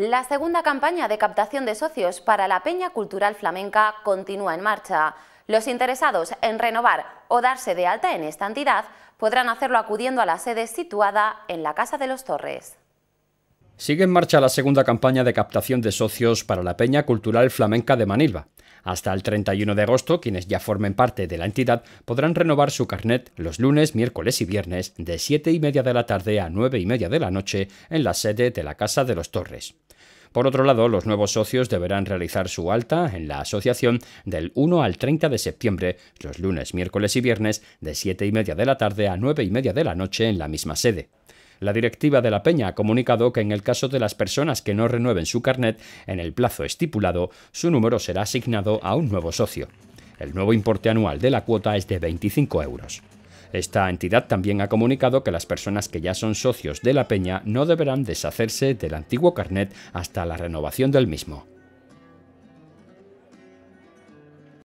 La segunda campaña de captación de socios para la Peña Cultural Flamenca continúa en marcha. Los interesados en renovar o darse de alta en esta entidad podrán hacerlo acudiendo a la sede situada en la Casa de los Torres. Sigue en marcha la segunda campaña de captación de socios para la Peña Cultural Flamenca de Manilva. Hasta el 31 de agosto, quienes ya formen parte de la entidad podrán renovar su carnet los lunes, miércoles y viernes de 7 y media de la tarde a 9 y media de la noche en la sede de la Casa de los Torres. Por otro lado, los nuevos socios deberán realizar su alta en la asociación del 1 al 30 de septiembre, los lunes, miércoles y viernes, de 7 y media de la tarde a 9 y media de la noche en la misma sede. La directiva de la Peña ha comunicado que en el caso de las personas que no renueven su carnet en el plazo estipulado, su número será asignado a un nuevo socio. El nuevo importe anual de la cuota es de 25 euros. Esta entidad también ha comunicado que las personas que ya son socios de la peña no deberán deshacerse del antiguo carnet hasta la renovación del mismo.